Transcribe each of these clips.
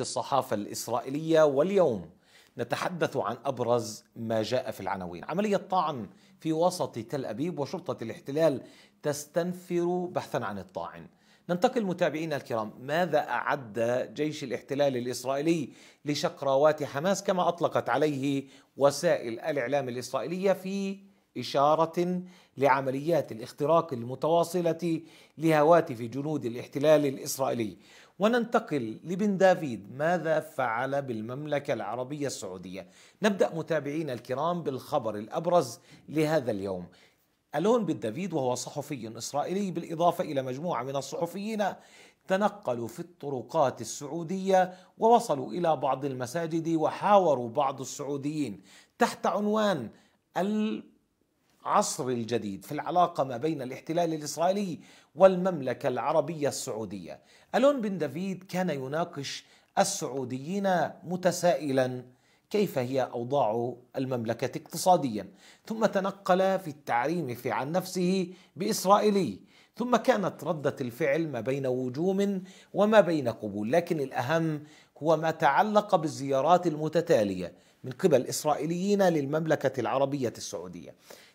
الصحافة الإسرائيلية واليوم نتحدث عن أبرز ما جاء في العناوين عملية طعن في وسط تل أبيب وشرطة الاحتلال تستنفر بحثا عن الطاعن ننتقل متابعينا الكرام ماذا أعد جيش الاحتلال الإسرائيلي لشقراوات حماس كما أطلقت عليه وسائل الإعلام الإسرائيلية في إشارة لعمليات الاختراق المتواصلة لهواتف جنود الاحتلال الإسرائيلي وننتقل لبن دافيد ماذا فعل بالمملكة العربية السعودية نبدأ متابعينا الكرام بالخبر الأبرز لهذا اليوم ألون بن دافيد وهو صحفي إسرائيلي بالإضافة إلى مجموعة من الصحفيين تنقلوا في الطرقات السعودية ووصلوا إلى بعض المساجد وحاوروا بعض السعوديين تحت عنوان العصر الجديد في العلاقة ما بين الاحتلال الإسرائيلي والمملكة العربية السعودية ألون بن دافيد كان يناقش السعوديين متسائلا كيف هي أوضاع المملكة اقتصاديا ثم تنقل في التعريم في عن نفسه بإسرائيلي ثم كانت ردة الفعل ما بين وجوم وما بين قبول لكن الأهم هو ما تعلق بالزيارات المتتالية من قبل الإسرائيليين للمملكة العربية السعودية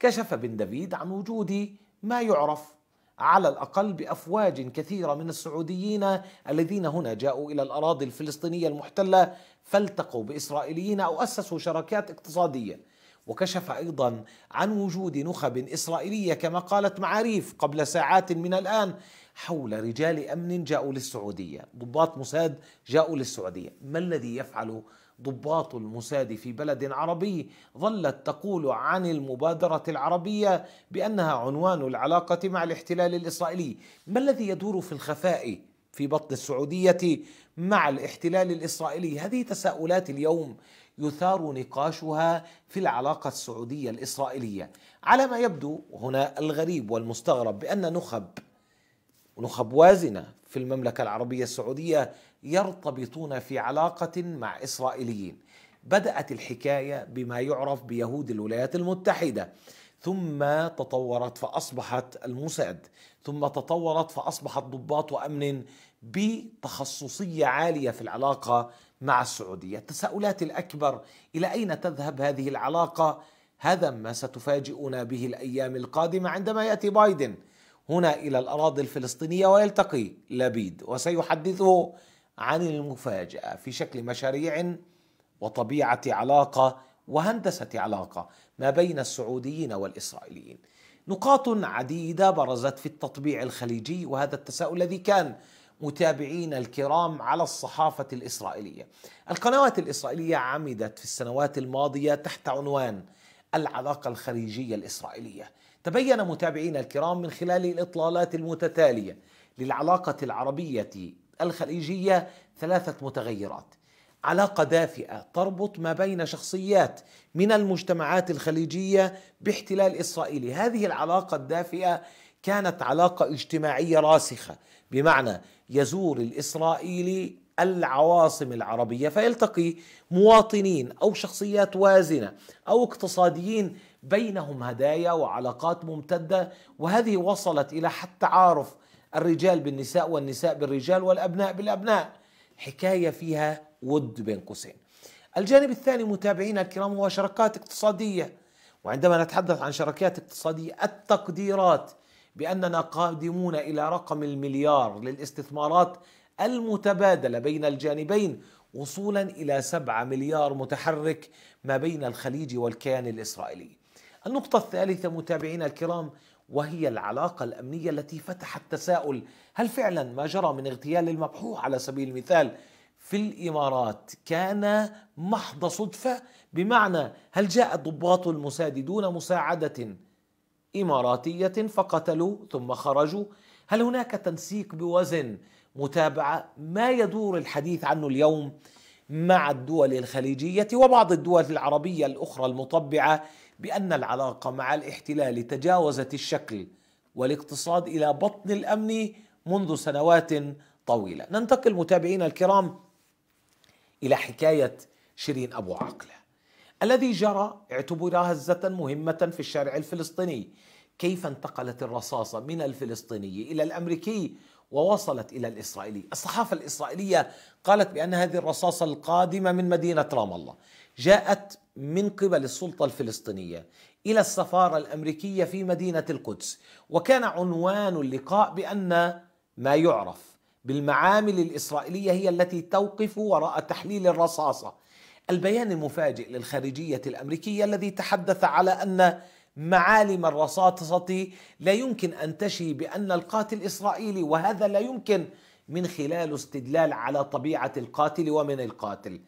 كشف بن دافيد عن وجود ما يعرف على الاقل بافواج كثيره من السعوديين الذين هنا جاءوا الى الاراضي الفلسطينيه المحتله فالتقوا باسرائيليين او اسسوا شراكات اقتصاديه وكشف ايضا عن وجود نخب اسرائيليه كما قالت معاريف قبل ساعات من الان حول رجال امن جاءوا للسعوديه ضباط موساد جاءوا للسعوديه ما الذي يفعل ضباط الموساد في بلد عربي ظلت تقول عن المبادرة العربية بأنها عنوان العلاقة مع الاحتلال الإسرائيلي ما الذي يدور في الخفاء في بطن السعودية مع الاحتلال الإسرائيلي هذه تساؤلات اليوم يثار نقاشها في العلاقة السعودية الإسرائيلية على ما يبدو هنا الغريب والمستغرب بأن نخب نخب وازنة في المملكة العربية السعودية يرتبطون في علاقة مع إسرائيليين بدأت الحكاية بما يعرف بيهود الولايات المتحدة ثم تطورت فأصبحت الموساد ثم تطورت فأصبحت ضباط أمن بتخصصية عالية في العلاقة مع السعودية التساؤلات الأكبر إلى أين تذهب هذه العلاقة هذا ما ستفاجئنا به الأيام القادمة عندما يأتي بايدن هنا إلى الأراضي الفلسطينية ويلتقي لبيد وسيحدثه عن المفاجأة في شكل مشاريع وطبيعة علاقة وهندسة علاقة ما بين السعوديين والإسرائيليين نقاط عديدة برزت في التطبيع الخليجي وهذا التساؤل الذي كان متابعين الكرام على الصحافة الإسرائيلية القنوات الإسرائيلية عمدت في السنوات الماضية تحت عنوان العلاقة الخليجية الإسرائيلية تبين متابعينا الكرام من خلال الإطلالات المتتالية للعلاقة العربية الخليجية ثلاثة متغيرات علاقة دافئة تربط ما بين شخصيات من المجتمعات الخليجية باحتلال إسرائيلي هذه العلاقة الدافئة كانت علاقة اجتماعية راسخة بمعنى يزور الإسرائيلي العواصم العربية فيلتقي مواطنين أو شخصيات وازنة أو اقتصاديين بينهم هدايا وعلاقات ممتده وهذه وصلت الى حتى تعارف الرجال بالنساء والنساء بالرجال والابناء بالابناء حكايه فيها ود بين قوسين. الجانب الثاني متابعينا الكرام هو شراكات اقتصاديه وعندما نتحدث عن شراكات اقتصاديه التقديرات باننا قادمون الى رقم المليار للاستثمارات المتبادله بين الجانبين وصولا الى 7 مليار متحرك ما بين الخليج والكيان الاسرائيلي. النقطة الثالثة متابعينا الكرام وهي العلاقة الأمنية التي فتحت تساؤل هل فعلا ما جرى من اغتيال المبحوح على سبيل المثال في الإمارات كان محض صدفة بمعنى هل جاء الضباط المساد دون مساعدة إماراتية فقتلوا ثم خرجوا هل هناك تنسيق بوزن متابعة ما يدور الحديث عنه اليوم مع الدول الخليجية وبعض الدول العربية الأخرى المطبعة بأن العلاقة مع الاحتلال تجاوزت الشكل والاقتصاد إلى بطن الأمن منذ سنوات طويلة ننتقل متابعينا الكرام إلى حكاية شيرين أبو عقلة الذي جرى اعتبر هزة مهمة في الشارع الفلسطيني كيف انتقلت الرصاصة من الفلسطيني إلى الأمريكي ووصلت إلى الإسرائيلي الصحافة الإسرائيلية قالت بأن هذه الرصاصة القادمة من مدينة رام الله جاءت من قبل السلطه الفلسطينيه الى السفاره الامريكيه في مدينه القدس وكان عنوان اللقاء بان ما يعرف بالمعامل الاسرائيليه هي التي توقف وراء تحليل الرصاصه البيان المفاجئ للخارجيه الامريكيه الذي تحدث على ان معالم الرصاصه لا يمكن ان تشي بان القاتل اسرائيلي وهذا لا يمكن من خلال استدلال على طبيعه القاتل ومن القاتل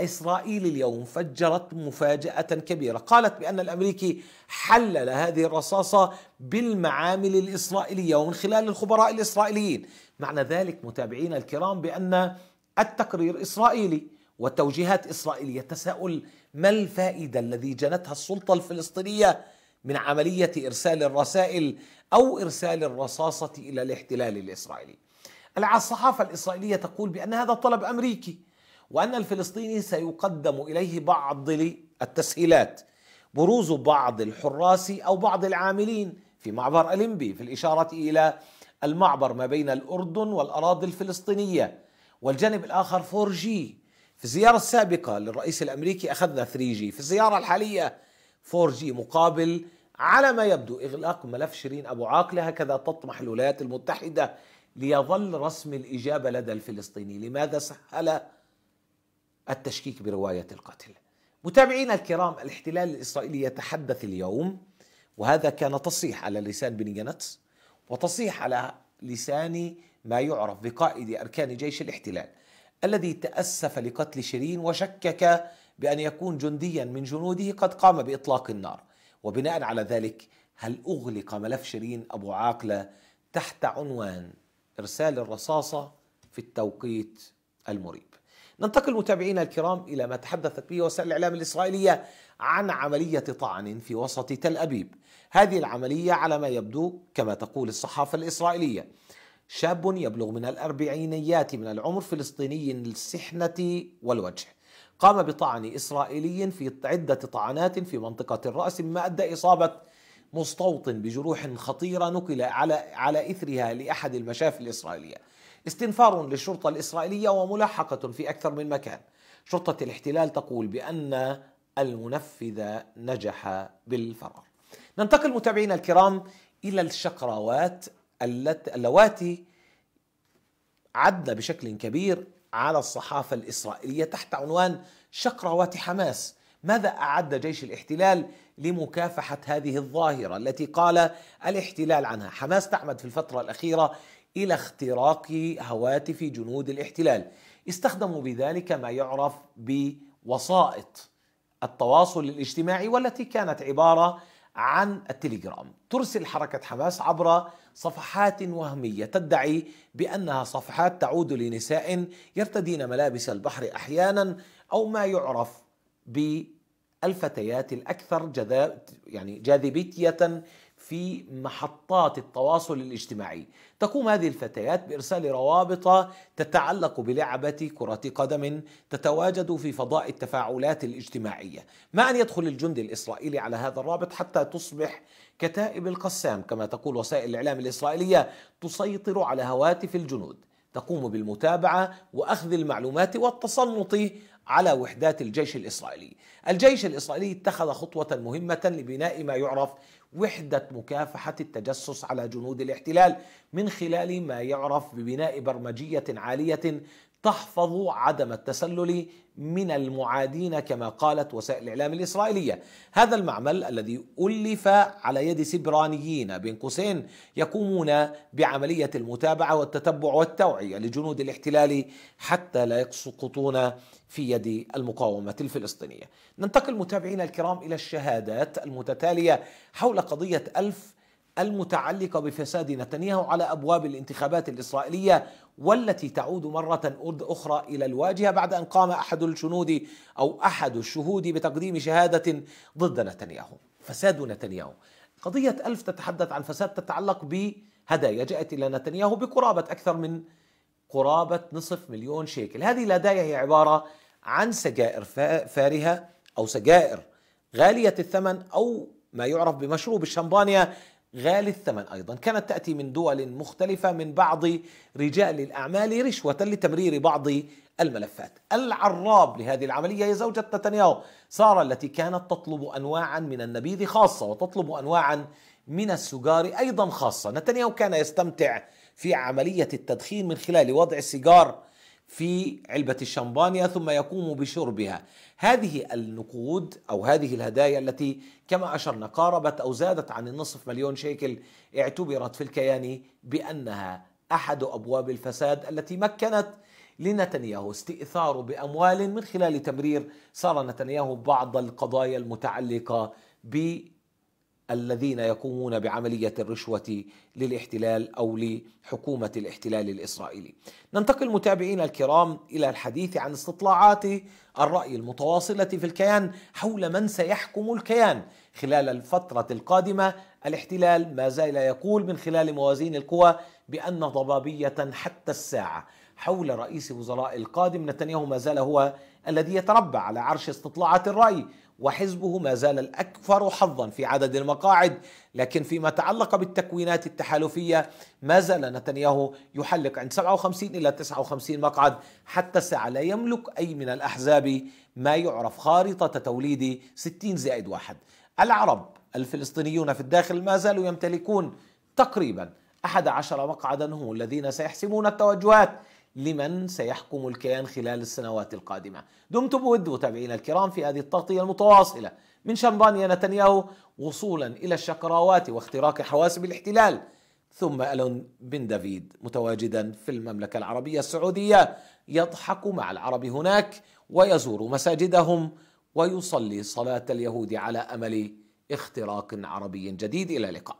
إسرائيل اليوم فجرت مفاجأة كبيرة قالت بأن الأمريكي حلل هذه الرصاصة بالمعامل الإسرائيلية ومن خلال الخبراء الإسرائيليين معنى ذلك متابعينا الكرام بأن التقرير إسرائيلي والتوجيهات إسرائيلية تساؤل ما الفائدة الذي جنتها السلطة الفلسطينية من عملية إرسال الرسائل أو إرسال الرصاصة إلى الاحتلال الإسرائيلي الصحافة الإسرائيلية تقول بأن هذا طلب أمريكي وأن الفلسطيني سيقدم إليه بعض التسهيلات بروز بعض الحراس أو بعض العاملين في معبر ألمبي في الإشارة إلى المعبر ما بين الأردن والأراضي الفلسطينية والجانب الآخر 4G في الزيارة السابقة للرئيس الأمريكي أخذنا 3G في الزيارة الحالية 4G مقابل على ما يبدو إغلاق ملف شيرين أبو عاقلة هكذا تطمح الولايات المتحدة ليظل رسم الإجابة لدى الفلسطيني لماذا سهل التشكيك برواية القتل متابعينا الكرام الاحتلال الإسرائيلي يتحدث اليوم وهذا كان تصريح على لسان بن جنتس وتصريح على لسان ما يعرف بقائد أركان جيش الاحتلال الذي تأسف لقتل شيرين وشكك بأن يكون جنديا من جنوده قد قام بإطلاق النار وبناء على ذلك هل أغلق ملف شيرين أبو عاقلة تحت عنوان إرسال الرصاصة في التوقيت المريب ننتقل متابعينا الكرام إلى ما تحدثت به وسائل الإعلام الإسرائيلية عن عملية طعن في وسط تل أبيب هذه العملية على ما يبدو كما تقول الصحافة الإسرائيلية شاب يبلغ من الأربعينيات من العمر فلسطيني السحنة والوجه قام بطعن إسرائيلي في عدة طعنات في منطقة الرأس مما أدى إصابة مستوطن بجروح خطيرة نقل على على إثرها لأحد المشافي الإسرائيلية استنفار للشرطة الإسرائيلية وملاحقة في أكثر من مكان شرطة الاحتلال تقول بأن المنفذ نجح بالفرار ننتقل متابعينا الكرام إلى الشقراوات اللواتي عدنا بشكل كبير على الصحافة الإسرائيلية تحت عنوان شقراوات حماس ماذا أعد جيش الاحتلال لمكافحة هذه الظاهرة التي قال الاحتلال عنها حماس تعمد في الفترة الأخيرة إلى اختراق هواتف جنود الاحتلال استخدموا بذلك ما يعرف بوسائط التواصل الاجتماعي والتي كانت عبارة عن التليجرام ترسل حركة حماس عبر صفحات وهمية تدعي بأنها صفحات تعود لنساء يرتدين ملابس البحر أحيانا أو ما يعرف ب الفتيات الأكثر جذا يعني جاذبية في محطات التواصل الاجتماعي تقوم هذه الفتيات بإرسال روابط تتعلق بلعبة كرة قدم تتواجد في فضاء التفاعلات الاجتماعية ما أن يدخل الجندي الإسرائيلي على هذا الرابط حتى تصبح كتائب القسام كما تقول وسائل الإعلام الإسرائيلية تسيطر على هواتف الجنود تقوم بالمتابعه واخذ المعلومات والتسلط على وحدات الجيش الاسرائيلي. الجيش الاسرائيلي اتخذ خطوه مهمه لبناء ما يعرف وحده مكافحه التجسس على جنود الاحتلال من خلال ما يعرف ببناء برمجيه عاليه تحفظ عدم التسلل من المعادين كما قالت وسائل الإعلام الإسرائيلية هذا المعمل الذي ألف على يد سبرانيين بين قوسين يقومون بعملية المتابعة والتتبع والتوعية لجنود الاحتلال حتى لا يسقطون في يد المقاومة الفلسطينية ننتقل متابعينا الكرام إلى الشهادات المتتالية حول قضية الف المتعلقة بفساد نتنياهو على أبواب الانتخابات الإسرائيلية والتي تعود مرة أخرى إلى الواجهة بعد أن قام أحد الجنود أو أحد الشهود بتقديم شهادة ضد نتنياهو فساد نتنياهو قضية ألف تتحدث عن فساد تتعلق بهدايا جاءت إلى نتنياهو بقرابة أكثر من قرابة نصف مليون شيكل هذه الهدايا هي عبارة عن سجائر فارهة أو سجائر غالية الثمن أو ما يعرف بمشروب الشمبانيا غالي الثمن ايضا كانت تاتي من دول مختلفه من بعض رجال الاعمال رشوه لتمرير بعض الملفات العراب لهذه العمليه هي زوجة نتنياهو ساره التي كانت تطلب انواعا من النبيذ خاصه وتطلب انواعا من السجار ايضا خاصه نتنياهو كان يستمتع في عمليه التدخين من خلال وضع السيجار في علبة الشمبانيا ثم يقوم بشربها هذه النقود أو هذه الهدايا التي كما أشرنا قاربت أو زادت عن النصف مليون شيكل اعتبرت في الكيان بأنها أحد أبواب الفساد التي مكنت لنتنياهو استئثاره بأموال من خلال تمرير صار نتنياهو بعض القضايا المتعلقة ب الذين يقومون بعمليه الرشوه للاحتلال او لحكومه الاحتلال الاسرائيلي. ننتقل متابعينا الكرام الى الحديث عن استطلاعات الراي المتواصله في الكيان حول من سيحكم الكيان خلال الفتره القادمه، الاحتلال ما زال يقول من خلال موازين القوى بان ضبابيه حتى الساعه حول رئيس وزراء القادم نتنياهو ما زال هو الذي يتربع على عرش استطلاعات الراي وحزبه ما زال الأكثر حظا في عدد المقاعد لكن فيما تعلق بالتكوينات التحالفية ما زال نتنياهو يحلق عند 57 إلى 59 مقعد حتى الساعة لا يملك أي من الأحزاب ما يعرف خارطة توليد 60 زائد واحد العرب الفلسطينيون في الداخل ما زالوا يمتلكون تقريبا 11 مقعدا هم الذين سيحسمون التوجهات لمن سيحكم الكيان خلال السنوات القادمة دمتم بود متابعينا الكرام في هذه التغطية المتواصلة من شمبانيا نتنياهو وصولا إلى الشقراوات واختراق حواسب الاحتلال ثم ألون بن دافيد متواجدا في المملكة العربية السعودية يضحك مع العرب هناك ويزور مساجدهم ويصلي صلاة اليهود على أمل اختراق عربي جديد إلى اللقاء